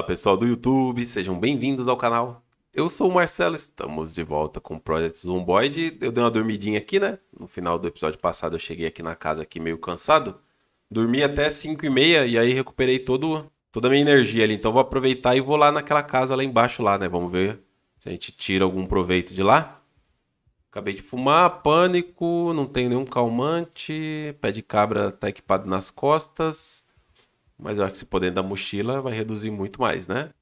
Fala pessoal do YouTube, sejam bem-vindos ao canal. Eu sou o Marcelo, estamos de volta com o Project Zomboid. Eu dei uma dormidinha aqui, né? No final do episódio passado eu cheguei aqui na casa aqui meio cansado. Dormi até 5 e meia e aí recuperei todo, toda a minha energia ali. Então vou aproveitar e vou lá naquela casa lá embaixo lá, né? Vamos ver se a gente tira algum proveito de lá. Acabei de fumar, pânico, não tem nenhum calmante, pé de cabra tá equipado nas costas. Mas eu acho que se poder da mochila vai reduzir muito mais, né?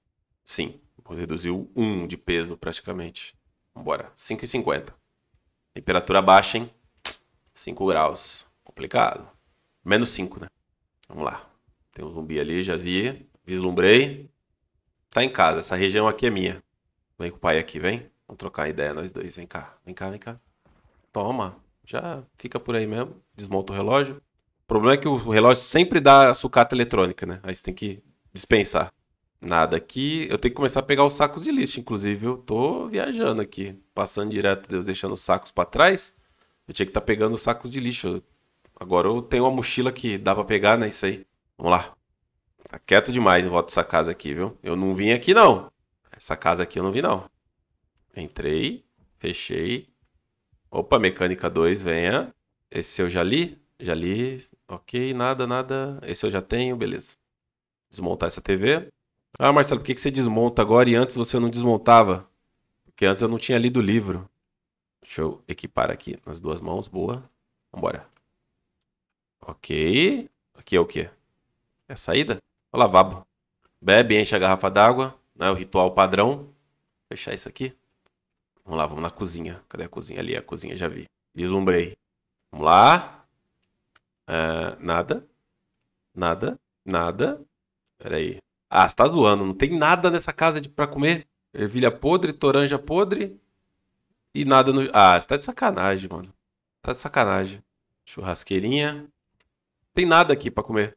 Sim, reduziu 1 de peso praticamente. Vambora, 5,50. Temperatura baixa, hein? 5 graus. Complicado. Menos 5, né? Vamos lá. Tem um zumbi ali, já vi. Vislumbrei. Tá em casa, essa região aqui é minha. Vem com o pai aqui, vem. Vamos trocar ideia nós dois. Vem cá, vem cá, vem cá. Toma. Já fica por aí mesmo. Desmonta o relógio problema é que o relógio sempre dá sucata eletrônica, né? Aí você tem que dispensar. Nada aqui. Eu tenho que começar a pegar os sacos de lixo, inclusive. Eu tô viajando aqui, passando direto, Deus, deixando os sacos para trás. Eu tinha que estar tá pegando os sacos de lixo. Agora eu tenho uma mochila que dá para pegar, né? Isso aí. Vamos lá. Tá quieto demais em volta dessa casa aqui, viu? Eu não vim aqui, não. Essa casa aqui eu não vi, não. Entrei, fechei. Opa, mecânica 2, venha. Esse eu já li? Já li Ok, nada, nada. Esse eu já tenho, beleza. Desmontar essa TV. Ah, Marcelo, por que, que você desmonta agora e antes você não desmontava? Porque antes eu não tinha lido o livro. Deixa eu equipar aqui nas duas mãos. Boa. Vambora. Ok. Aqui é o quê? É a saída? O lavabo. Bebe, enche a garrafa d'água. Né? O ritual padrão. Fechar isso aqui. Vamos lá, vamos na cozinha. Cadê a cozinha? Ali, a cozinha, já vi. Vislumbrei. Vamos lá. Uh, nada. Nada. Nada. aí Ah, você tá zoando. Não tem nada nessa casa de, pra comer. Ervilha podre, toranja podre. E nada no. Ah, você tá de sacanagem, mano. Tá de sacanagem. Churrasqueirinha. Não tem nada aqui pra comer.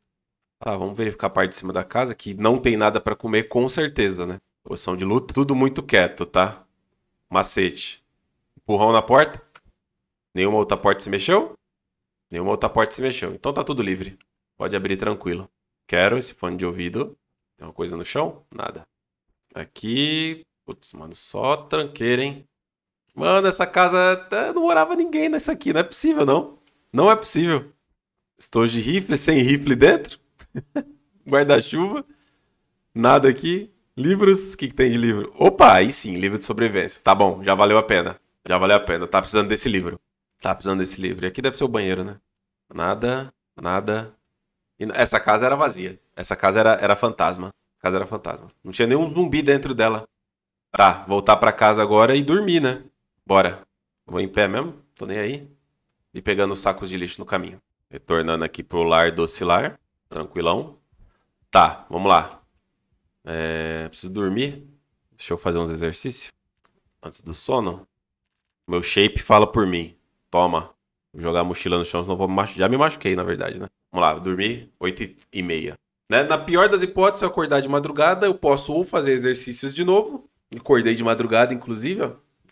Ah, vamos verificar a parte de cima da casa, que não tem nada pra comer, com certeza, né? Posição de luta, tudo muito quieto, tá? Macete. Empurrão na porta. Nenhuma outra porta se mexeu? Nenhuma outra porta se mexeu. Então tá tudo livre. Pode abrir tranquilo. Quero esse fone de ouvido. Tem uma coisa no chão? Nada. Aqui. Putz, mano, só tranqueira, hein? Mano, essa casa. Não morava ninguém nessa aqui. Não é possível, não. Não é possível. Estou de rifle, sem rifle dentro. Guarda-chuva. Nada aqui. Livros. O que, que tem de livro? Opa, aí sim, livro de sobrevivência. Tá bom, já valeu a pena. Já valeu a pena. Tá precisando desse livro. Tá precisando desse livro. E aqui deve ser o banheiro, né? Nada, nada. E essa casa era vazia. Essa casa era, era fantasma. A casa era fantasma. Não tinha nenhum zumbi dentro dela. Tá, voltar para casa agora e dormir, né? Bora. Vou em pé mesmo? Tô nem aí. E pegando sacos de lixo no caminho. Retornando aqui pro lar do oscilar. Tranquilão. Tá, vamos lá. É, preciso dormir. Deixa eu fazer uns exercícios. Antes do sono. Meu shape fala por mim. Toma. Vou jogar a mochila no chão, senão vou Já me machuquei, na verdade, né? Vamos lá, dormir 8 e meia. Né? Na pior das hipóteses, se eu acordar de madrugada, eu posso ou fazer exercícios de novo. Acordei de madrugada, inclusive, ó.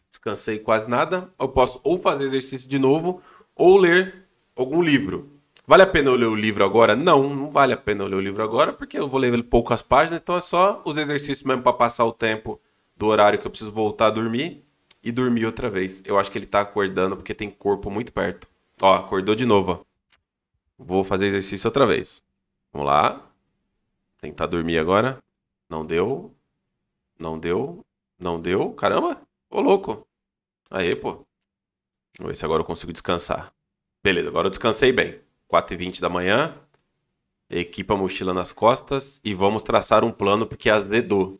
descansei quase nada. Eu posso ou fazer exercício de novo, ou ler algum livro. Vale a pena eu ler o livro agora? Não, não vale a pena eu ler o livro agora, porque eu vou ler poucas páginas, então é só os exercícios mesmo para passar o tempo do horário que eu preciso voltar a dormir e dormir outra vez. Eu acho que ele tá acordando porque tem corpo muito perto. Ó, acordou de novo. Ó. Vou fazer exercício outra vez. Vamos lá. Tentar dormir agora. Não deu. Não deu. Não deu. Caramba. Ô, louco. Aê, pô. Vamos ver se agora eu consigo descansar. Beleza, agora eu descansei bem. 4h20 da manhã. Equipa a mochila nas costas e vamos traçar um plano porque azedou.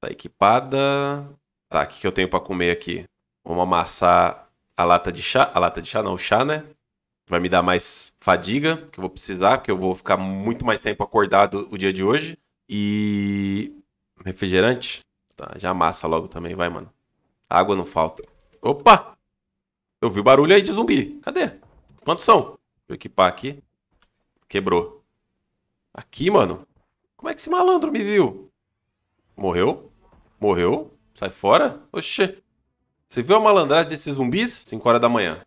Tá equipada. Tá, o que, que eu tenho para comer aqui? Vamos amassar a lata de chá. A lata de chá, não, o chá, né? Vai me dar mais fadiga, que eu vou precisar, porque eu vou ficar muito mais tempo acordado o dia de hoje. E. Refrigerante? Tá, já amassa logo também, vai, mano. Água não falta. Opa! Eu vi o barulho aí de zumbi. Cadê? Quantos são? Vou equipar aqui. Quebrou. Aqui, mano? Como é que esse malandro me viu? Morreu? Morreu? Sai fora? Oxê. Você viu a malandragem desses zumbis? 5 horas da manhã.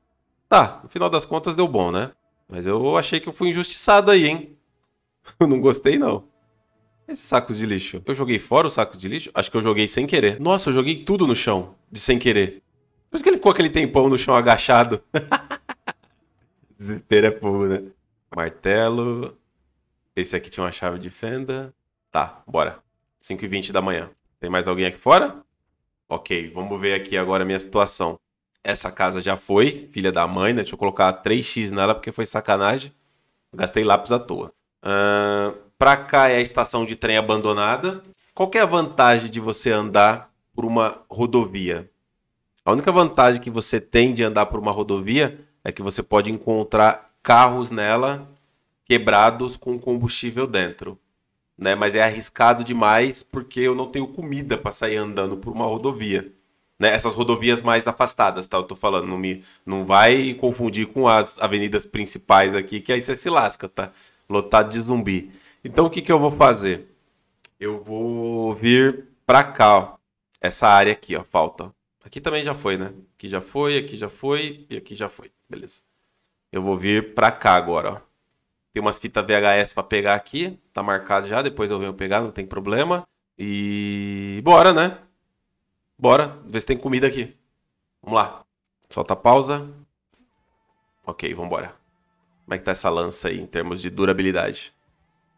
Tá, no final das contas deu bom, né? Mas eu achei que eu fui injustiçado aí, hein? Eu não gostei, não. Esses sacos de lixo. Eu joguei fora os sacos de lixo? Acho que eu joguei sem querer. Nossa, eu joguei tudo no chão, de sem querer. Por isso que ele ficou aquele tempão no chão agachado. Desespero é puro, né? Martelo. Esse aqui tinha uma chave de fenda. Tá, bora. 5h20 da manhã. Tem mais alguém aqui fora? Ok, vamos ver aqui agora a minha situação. Essa casa já foi, filha da mãe, né? Deixa eu colocar 3x nela porque foi sacanagem. Gastei lápis à toa. Uh, pra cá é a estação de trem abandonada. Qual é a vantagem de você andar por uma rodovia? A única vantagem que você tem de andar por uma rodovia é que você pode encontrar carros nela quebrados com combustível dentro né? Mas é arriscado demais porque eu não tenho comida para sair andando por uma rodovia. Né? Essas rodovias mais afastadas, tá? Eu tô falando, não, me, não vai confundir com as avenidas principais aqui, que aí você se lasca, tá? Lotado de zumbi. Então o que, que eu vou fazer? Eu vou vir pra cá, ó. Essa área aqui, ó, falta. Aqui também já foi, né? Aqui já foi, aqui já foi e aqui já foi. Beleza. Eu vou vir pra cá agora, ó. Tem umas fitas VHS para pegar aqui. Tá marcado já, depois eu venho pegar, não tem problema. E bora, né? Bora, ver se tem comida aqui. Vamos lá. Solta a pausa. Ok, vambora. Como é que tá essa lança aí em termos de durabilidade?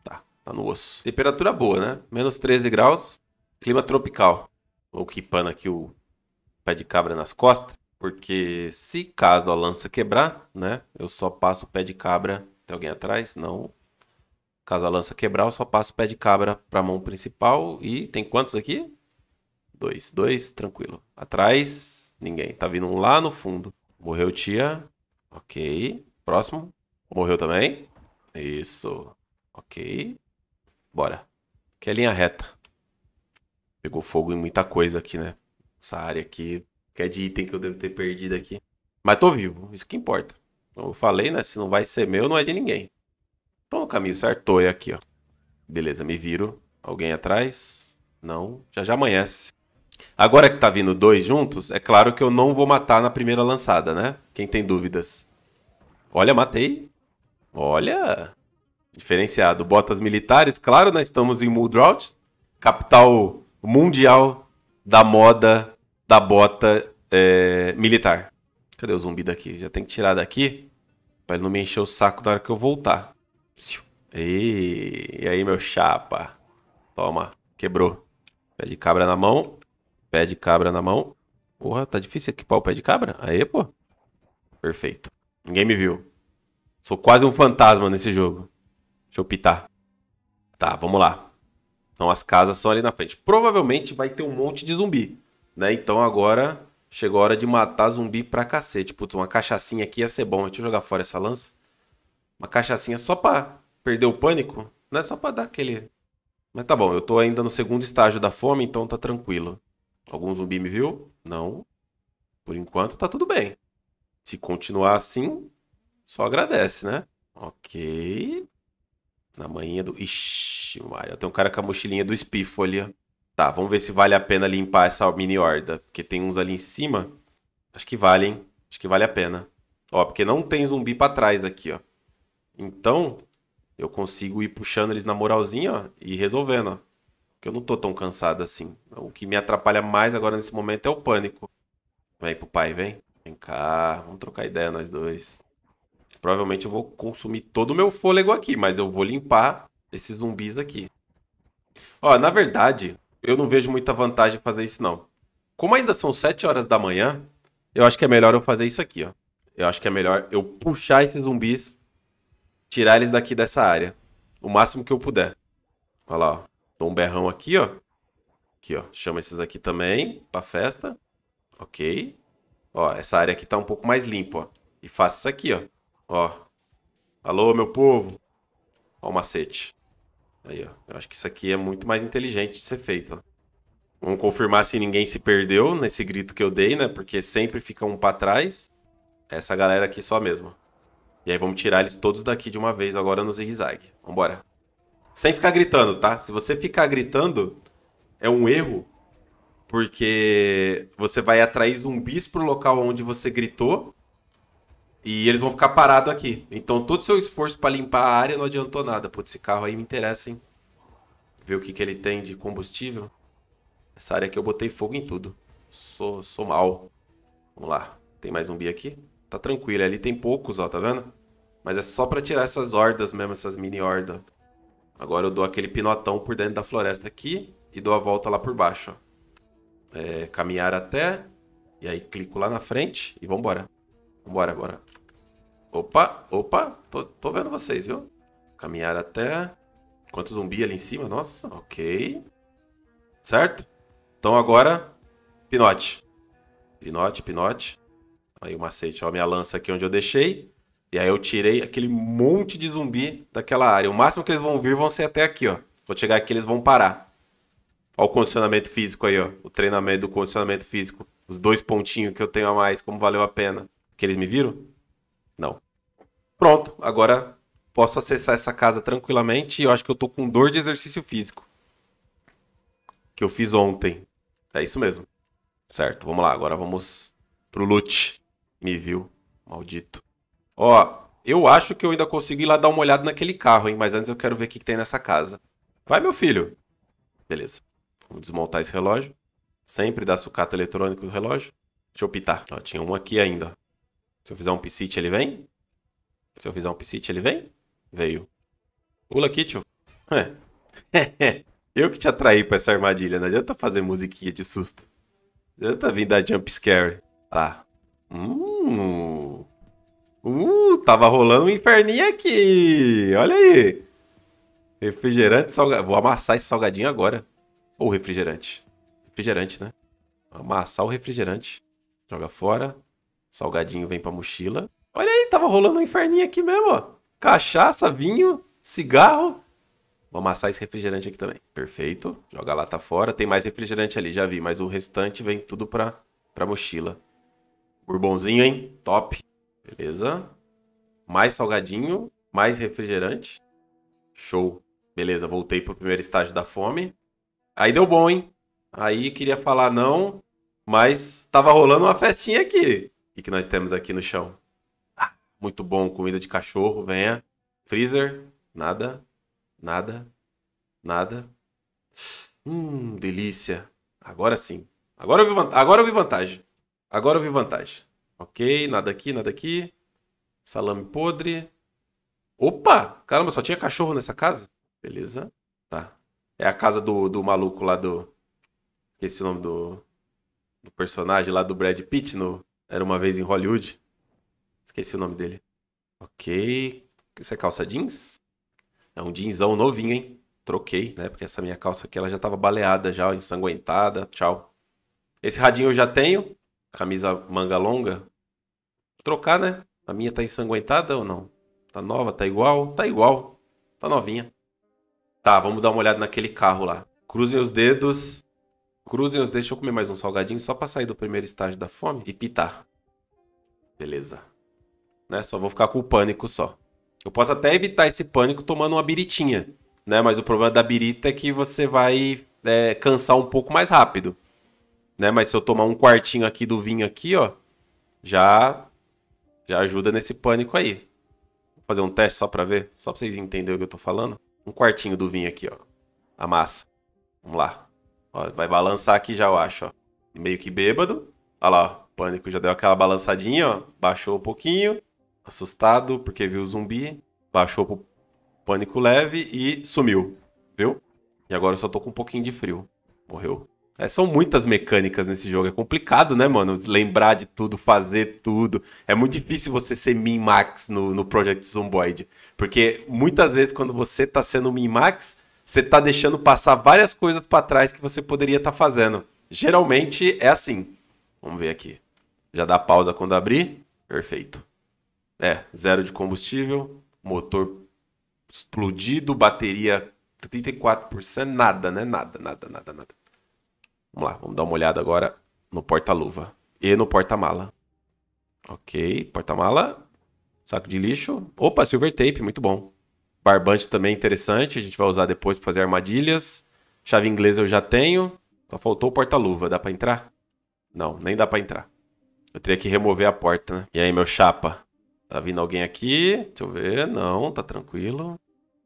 Tá, tá no osso. Temperatura boa, né? Menos 13 graus. Clima tropical. Vou equipando aqui o pé de cabra nas costas. Porque se caso a lança quebrar, né? Eu só passo o pé de cabra tem alguém atrás? Não. Caso a lança quebrar, eu só passo o pé de cabra para mão principal. E tem quantos aqui? Dois. Dois, tranquilo. Atrás, ninguém. Tá vindo um lá no fundo. Morreu tia. Ok. Próximo. Morreu também. Isso. Ok. Bora. Que é linha reta. Pegou fogo em muita coisa aqui, né? Essa área aqui. Que é de item que eu devo ter perdido aqui. Mas tô vivo. Isso que importa. Como eu falei, né? Se não vai ser meu, não é de ninguém. Tô no caminho certo, tô aqui, ó. Beleza, me viro. Alguém atrás? Não, já já amanhece. Agora que tá vindo dois juntos, é claro que eu não vou matar na primeira lançada, né? Quem tem dúvidas? Olha, matei. Olha. Diferenciado. Botas militares, claro, né? Estamos em Muldrout, capital mundial da moda da bota é, militar. Cadê o zumbi daqui? Já tem que tirar daqui pra ele não me encher o saco na hora que eu voltar. E, aí, meu chapa? Toma, quebrou. Pé de cabra na mão. Pé de cabra na mão. Porra, tá difícil equipar o pé de cabra? Aê, pô. Perfeito. Ninguém me viu. Sou quase um fantasma nesse jogo. Deixa eu pitar. Tá, vamos lá. Então as casas são ali na frente. Provavelmente vai ter um monte de zumbi, né? Então agora Chegou a hora de matar zumbi pra cacete. Putz, uma cachaçinha aqui ia ser bom. Deixa eu jogar fora essa lança. Uma cachaçinha só pra perder o pânico. Não é só pra dar aquele... Mas tá bom, eu tô ainda no segundo estágio da fome, então tá tranquilo. Algum zumbi me viu? Não. Por enquanto tá tudo bem. Se continuar assim, só agradece, né? Ok. Na manhã do... Ixi, Maria. Tem um cara com a mochilinha do espifo ali, ó. Tá, vamos ver se vale a pena limpar essa mini horda. Porque tem uns ali em cima. Acho que vale, hein? Acho que vale a pena. Ó, porque não tem zumbi pra trás aqui, ó. Então, eu consigo ir puxando eles na moralzinha, ó. E resolvendo, ó. Porque eu não tô tão cansado assim. O que me atrapalha mais agora nesse momento é o pânico. Vem pro pai, vem. Vem cá, vamos trocar ideia nós dois. Provavelmente eu vou consumir todo o meu fôlego aqui, mas eu vou limpar esses zumbis aqui. Ó, na verdade, eu não vejo muita vantagem em fazer isso, não. Como ainda são 7 horas da manhã, eu acho que é melhor eu fazer isso aqui, ó. Eu acho que é melhor eu puxar esses zumbis, tirar eles daqui dessa área. O máximo que eu puder. Olha lá, ó. Dou um berrão aqui, ó. Aqui, ó. Chama esses aqui também pra festa. Ok. Ó, essa área aqui tá um pouco mais limpa, ó. E faço isso aqui, ó. Ó. Alô, meu povo. Ó o macete. Aí, ó. Eu acho que isso aqui é muito mais inteligente de ser feito, ó. Vamos confirmar se ninguém se perdeu nesse grito que eu dei, né? Porque sempre fica um pra trás. É essa galera aqui só mesmo. E aí vamos tirar eles todos daqui de uma vez agora no zigue-zague. Vambora. Sem ficar gritando, tá? Se você ficar gritando, é um erro. Porque você vai atrair zumbis pro local onde você gritou. E eles vão ficar parados aqui. Então todo o seu esforço para limpar a área não adiantou nada. Putz, esse carro aí me interessa, hein? Ver o que, que ele tem de combustível. Essa área aqui eu botei fogo em tudo. Sou, sou mal. Vamos lá. Tem mais zumbi aqui? Tá tranquilo. Ali tem poucos, ó. Tá vendo? Mas é só pra tirar essas hordas mesmo, essas mini hordas. Agora eu dou aquele pinotão por dentro da floresta aqui e dou a volta lá por baixo, ó. É, caminhar até. E aí clico lá na frente e vambora. Vambora, bora. Opa, opa, tô, tô vendo vocês, viu? Caminhar até... Quanto zumbi ali em cima, nossa, ok. Certo? Então agora, pinote. Pinote, pinote. Aí o macete, ó, minha lança aqui onde eu deixei. E aí eu tirei aquele monte de zumbi daquela área. O máximo que eles vão vir vão ser até aqui, ó. Vou chegar aqui, eles vão parar. Ó o condicionamento físico aí, ó. O treinamento do condicionamento físico. Os dois pontinhos que eu tenho a mais, como valeu a pena. Que eles me viram? Não. Pronto, agora posso acessar essa casa tranquilamente e eu acho que eu tô com dor de exercício físico. Que eu fiz ontem. É isso mesmo. Certo, vamos lá, agora vamos pro loot. Me viu, maldito. Ó, eu acho que eu ainda consigo ir lá dar uma olhada naquele carro, hein? Mas antes eu quero ver o que, que tem nessa casa. Vai, meu filho! Beleza. Vamos desmontar esse relógio. Sempre dá sucata eletrônica do relógio. Deixa eu pitar. Ó, tinha um aqui ainda. Se eu fizer um piscite, ele vem? Se eu fizer um piscite, ele vem? Veio. Pula aqui, tio. eu que te atraí pra essa armadilha. Não adianta fazer musiquinha de susto. Não adianta vir dar jump scare. Ah. Hum. Uh, tava rolando um inferninho aqui. Olha aí. Refrigerante, salgadinho. Vou amassar esse salgadinho agora. Ou refrigerante. Refrigerante, né? Vou amassar o refrigerante. Joga fora. Salgadinho vem pra mochila. Olha aí, tava rolando um inferninho aqui mesmo, ó. Cachaça, vinho, cigarro. Vou amassar esse refrigerante aqui também. Perfeito. Joga lá, tá fora. Tem mais refrigerante ali, já vi. Mas o restante vem tudo pra, pra mochila. Bourbonzinho, hein? Top. Beleza. Mais salgadinho. Mais refrigerante. Show. Beleza, voltei pro primeiro estágio da fome. Aí deu bom, hein? Aí queria falar não, mas tava rolando uma festinha aqui o que nós temos aqui no chão? Ah, muito bom, comida de cachorro, venha. Freezer, nada, nada, nada. Hum, delícia. Agora sim. Agora eu vi, agora eu vi vantagem. Agora eu vi vantagem. Ok, nada aqui, nada aqui. Salame podre. Opa! Caramba, só tinha cachorro nessa casa? Beleza. Tá. É a casa do, do maluco lá do. Esqueci o nome do. Do personagem lá do Brad Pitt no era uma vez em Hollywood. Esqueci o nome dele. Ok. Isso é calça jeans? É um jeansão novinho, hein? Troquei, né? Porque essa minha calça aqui ela já tava baleada, já ensanguentada. Tchau. Esse radinho eu já tenho. Camisa manga longa. Vou trocar, né? A minha tá ensanguentada ou não? Tá nova, tá igual? Tá igual. Tá novinha. Tá, vamos dar uma olhada naquele carro lá. Cruzem os dedos Cruzinhos, deixa eu comer mais um salgadinho só pra sair do primeiro estágio da fome e pitar. Beleza. Né? Só vou ficar com o pânico só. Eu posso até evitar esse pânico tomando uma biritinha, né? Mas o problema da birita é que você vai é, cansar um pouco mais rápido. Né? Mas se eu tomar um quartinho aqui do vinho aqui, ó, já já ajuda nesse pânico aí. Vou fazer um teste só para ver, só para vocês entenderem o que eu tô falando. Um quartinho do vinho aqui, ó. A massa. Vamos lá. Ó, vai balançar aqui já, eu acho, ó. Meio que bêbado. Olha lá, ó. Pânico já deu aquela balançadinha, ó. Baixou um pouquinho. Assustado, porque viu o zumbi. Baixou pro pânico leve e sumiu. Viu? E agora eu só tô com um pouquinho de frio. Morreu. É, são muitas mecânicas nesse jogo. É complicado, né, mano? Lembrar de tudo, fazer tudo. É muito difícil você ser min-max no, no Project Zomboid. Porque muitas vezes, quando você tá sendo min-max, você está deixando passar várias coisas para trás que você poderia estar tá fazendo. Geralmente é assim. Vamos ver aqui. Já dá pausa quando abrir. Perfeito. É, zero de combustível, motor explodido, bateria 34%, nada, né? Nada, nada, nada, nada. Vamos lá, vamos dar uma olhada agora no porta-luva e no porta-mala. Ok, porta-mala, saco de lixo. Opa, silver tape, muito bom. Barbante também é interessante, a gente vai usar depois para fazer armadilhas. Chave inglesa eu já tenho. Só faltou o porta-luva, dá para entrar? Não, nem dá para entrar. Eu teria que remover a porta, né? E aí, meu chapa? Tá vindo alguém aqui? Deixa eu ver. Não, tá tranquilo.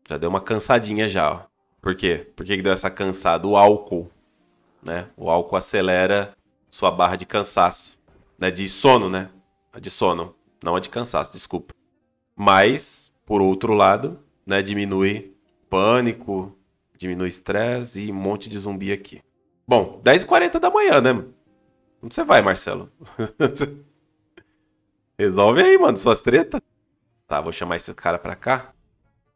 Já deu uma cansadinha já, ó. Por quê? Por que, que deu essa cansada? O álcool, né? O álcool acelera sua barra de cansaço. Né? De sono, né? A é de sono. Não a é de cansaço, desculpa. Mas, por outro lado, né, diminui pânico, diminui estresse e um monte de zumbi aqui. Bom, 10h40 da manhã, né? Onde você vai, Marcelo? Resolve aí, mano, suas tretas. Tá, vou chamar esse cara pra cá.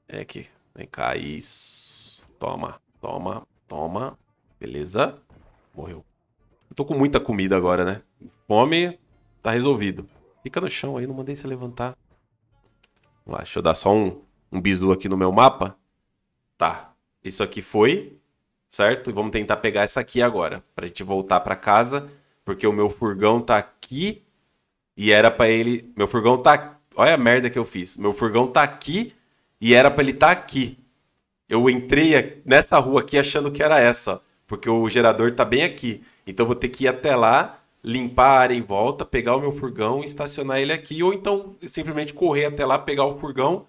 É aqui. Vem cá, isso. Toma, toma, toma. Beleza. Morreu. Eu tô com muita comida agora, né? Fome, tá resolvido. Fica no chão aí, não mandei você levantar. Vamos lá, deixa eu dar só um, um bizu aqui no meu mapa. Tá, isso aqui foi, certo? E vamos tentar pegar essa aqui agora, pra gente voltar pra casa, porque o meu furgão tá aqui e era pra ele... Meu furgão tá... Olha a merda que eu fiz. Meu furgão tá aqui e era pra ele tá aqui. Eu entrei nessa rua aqui achando que era essa, porque o gerador tá bem aqui. Então vou ter que ir até lá limpar a área em volta, pegar o meu furgão e estacionar ele aqui, ou então simplesmente correr até lá, pegar o furgão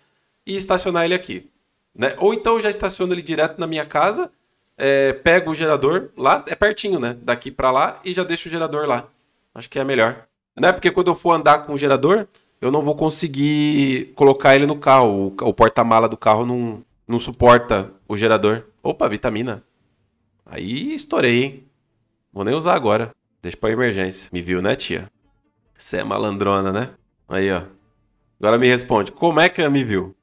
e estacionar ele aqui. Né? Ou então eu já estaciono ele direto na minha casa, é, pego o gerador lá, é pertinho, né? Daqui para lá e já deixo o gerador lá. Acho que é melhor. Né? Porque quando eu for andar com o gerador, eu não vou conseguir colocar ele no carro. O, o porta-mala do carro não, não suporta o gerador. Opa, vitamina. Aí estourei, hein? Vou nem usar agora. Deixa pra emergência. Me viu, né, tia? Você é malandrona, né? Aí, ó. Agora me responde. Como é que me viu?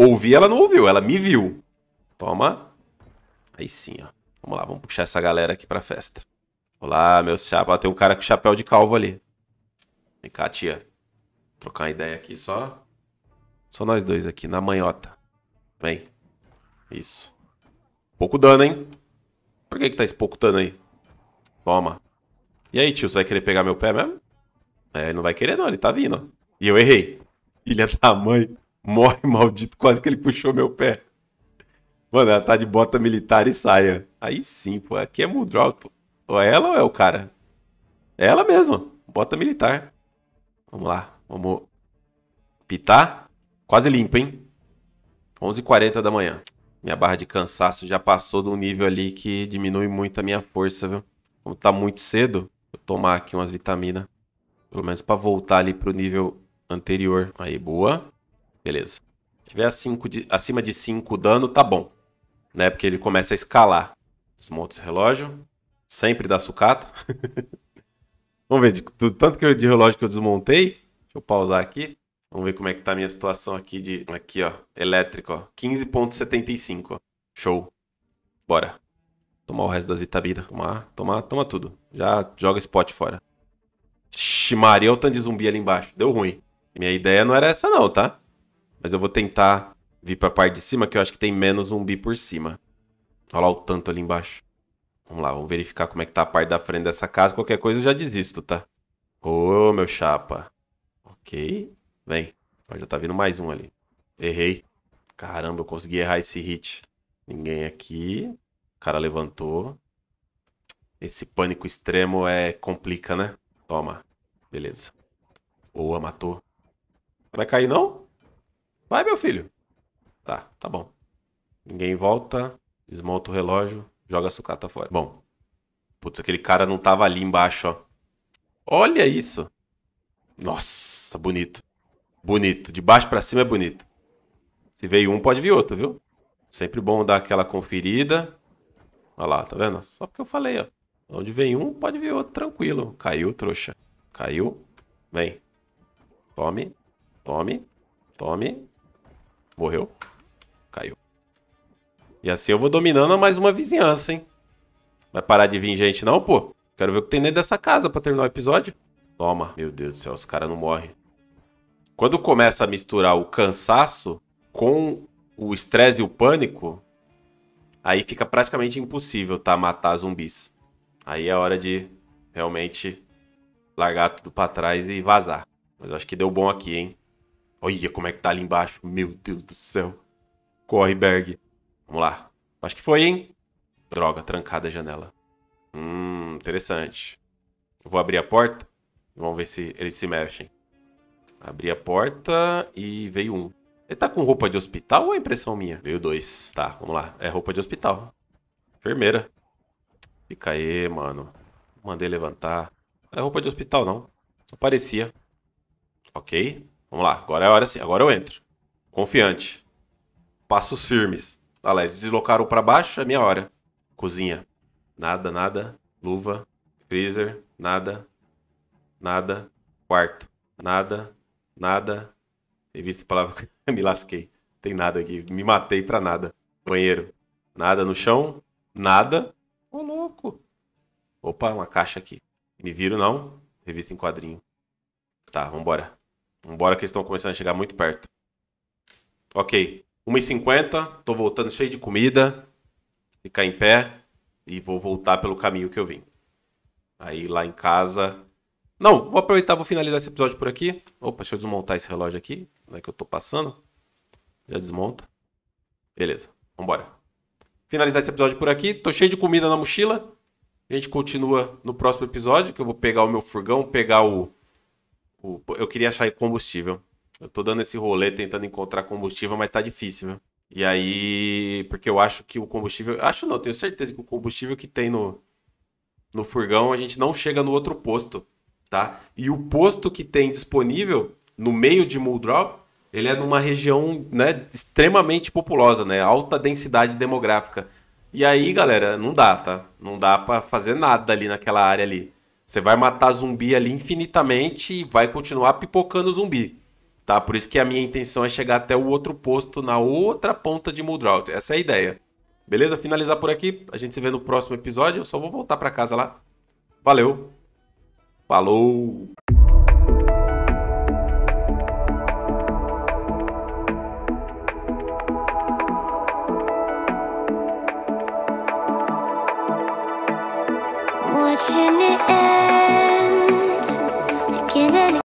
Ouvi, ela não ouviu, ela me viu. Toma. Aí sim, ó. Vamos lá, vamos puxar essa galera aqui pra festa. Olá, meus chapa Tem um cara com chapéu de calvo ali. Vem cá, tia. trocar uma ideia aqui só. Só nós dois aqui, na manhota. Vem. Isso. Pouco dano, hein? Por que que tá esse pouco dano aí? Toma. E aí, tio, você vai querer pegar meu pé mesmo? É, ele não vai querer não, ele tá vindo. E eu errei. Filha da mãe. Morre, maldito, quase que ele puxou meu pé. Mano, ela tá de bota militar e saia. Aí sim, pô. Aqui é Muldrow, pô. Ou é ela ou é o cara? É ela mesmo, Bota militar. Vamos lá. Vamos pitar. Quase limpo, hein? 11h40 da manhã. Minha barra de cansaço já passou de um nível ali que diminui muito a minha força, viu? Como tá muito cedo, vou tomar aqui umas vitaminas. Pelo menos pra voltar ali pro nível anterior. Aí, boa. Beleza. Se tiver cinco de, acima de 5 dano, tá bom. Né? Porque ele começa a escalar. Desmonta esse relógio. Sempre dá sucata. Vamos ver, de, do tanto que eu, de relógio que eu desmontei. Deixa eu pausar aqui. Vamos ver como é que tá a minha situação aqui de. Aqui, ó. Elétrico, ó. 15,75. Show. Bora. Tomar o resto das Itabira. Tomar, tomar, toma tudo. Já joga spot fora. Maria, olha o tanto de zumbi ali embaixo. Deu ruim. Minha ideia não era essa, não, tá? Mas eu vou tentar vir pra parte de cima, que eu acho que tem menos zumbi por cima. Olha lá o tanto ali embaixo. Vamos lá, vamos verificar como é que tá a parte da frente dessa casa. Qualquer coisa eu já desisto, tá? Ô, oh, meu chapa. Ok. Vem. Ó, já tá vindo mais um ali. Errei. Caramba, eu consegui errar esse hit. Ninguém aqui. O cara levantou. Esse pânico extremo é complica, né? Toma. Beleza. Boa, matou. Vai cair não? Vai, meu filho. Tá, tá bom. Ninguém volta, desmonta o relógio, joga a sucata fora. Bom, putz, aquele cara não tava ali embaixo, ó. Olha isso. Nossa, bonito. Bonito. De baixo para cima é bonito. Se veio um, pode vir outro, viu? Sempre bom dar aquela conferida. Olha lá, tá vendo? Só porque eu falei, ó. Onde vem um, pode vir outro, tranquilo. Caiu, trouxa. Caiu. Vem. Tome. Tome. Tome. Morreu. Caiu. E assim eu vou dominando mais uma vizinhança, hein? Vai parar de vir gente não, pô? Quero ver o que tem dentro dessa casa pra terminar o episódio. Toma. Meu Deus do céu, os caras não morrem. Quando começa a misturar o cansaço com o estresse e o pânico, aí fica praticamente impossível, tá? Matar zumbis. Aí é hora de realmente largar tudo pra trás e vazar. Mas acho que deu bom aqui, hein? Olha como é que tá ali embaixo. Meu Deus do céu. Corre, Berg. Vamos lá. Acho que foi, hein? Droga, trancada a janela. Hum, interessante. Eu vou abrir a porta. Vamos ver se eles se mexem. Abri a porta e veio um. Ele tá com roupa de hospital ou é impressão minha? Veio dois. Tá, vamos lá. É roupa de hospital. Enfermeira. Fica aí, mano. Mandei levantar. Não é roupa de hospital, não. Só parecia. Ok. Vamos lá, agora é a hora sim, agora eu entro. Confiante. Passos firmes. Olha ah lá, eles deslocaram para baixo, é minha hora. Cozinha. Nada, nada. Luva. Freezer. Nada. Nada. Quarto. Nada. Nada. Revista palavra. me lasquei. Tem nada aqui. Me matei para nada. Banheiro. Nada no chão. Nada. Ô, louco. Opa, uma caixa aqui. Me viro não. Revista em quadrinho. Tá, vambora. Embora que estão começando a chegar muito perto. Ok. 1h50, tô voltando cheio de comida. Ficar em pé e vou voltar pelo caminho que eu vim. Aí lá em casa. Não, vou aproveitar, vou finalizar esse episódio por aqui. Opa, deixa eu desmontar esse relógio aqui, é que eu tô passando. Já desmonta. Beleza, vambora. Finalizar esse episódio por aqui. Tô cheio de comida na mochila. A gente continua no próximo episódio, que eu vou pegar o meu furgão, pegar o o, eu queria achar combustível. Eu tô dando esse rolê tentando encontrar combustível, mas tá difícil, viu? E aí, porque eu acho que o combustível. Acho não, tenho certeza que o combustível que tem no, no furgão a gente não chega no outro posto, tá? E o posto que tem disponível no meio de Muldrop, ele é numa região né, extremamente populosa, né? Alta densidade demográfica. E aí, galera, não dá, tá? Não dá para fazer nada ali naquela área ali. Você vai matar zumbi ali infinitamente e vai continuar pipocando zumbi. Tá? Por isso que a minha intenção é chegar até o outro posto na outra ponta de Muldrout. Essa é a ideia. Beleza? Finalizar por aqui. A gente se vê no próximo episódio. Eu só vou voltar para casa lá. Valeu. Falou.